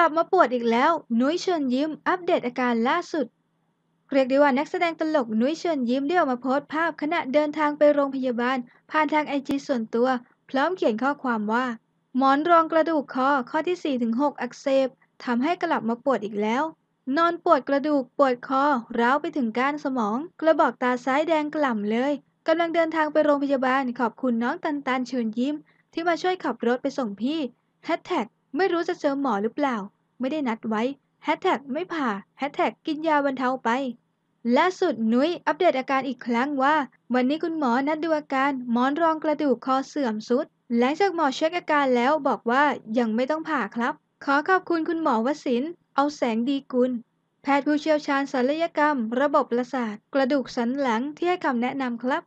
ลับมาปวดอีกแล้ว นุ้ยเชิญยิ้มอัปเดตอาการล่าสุด เรียกได้ว่านักแสดงตลก นุ้ยเชิญยิ้ม ได้ออกมาโพสต์ภาพขณะเดินทางไปโรงพยาบาลผ่านทางไอจีส่วนตัว พร้อมเขียนข้อความว่า หมอนรองกระดูกคอข้อที่ 4-6อักเสบทำให้กลับมาปวดอีกแล้ว นอนปวดกระดูกปวดคอร้าวไปถึงก้านสมอง กระบอกตาซ้ายแดงกล่ำเลยกำลังเดินทางไปโรงพยาบาลขอบคุณน้องตันตันเชิญยิ้ม ที่มาช่วยขับรถไปส่งพี่แฮชแท็กไม่รู้จะเจอหมอหรือเปล่า ไม่ได้นัดไว้แฮแท็กไม่ผ่าแฮแท็กกินยาบรรเทาไปล่าสุด นุ้ย อัปเดตอาการอีกครั้งว่า วันนี้คุณหมอนัดดูอาการ หมอนรองกระดูกคอเสื่อมสุดหลังจากหมอเช็คอาการแล้วบอกว่า ยังไม่ต้องผ่าครับ ขอขอบคุณคุณหมอวสิน เอาแสงดีกุลแพทย์ผู้เชี่ยวชาญศัลยกรรม ระบบประสาทกระดูกสันหลังที่ให้คำแนะนำครับ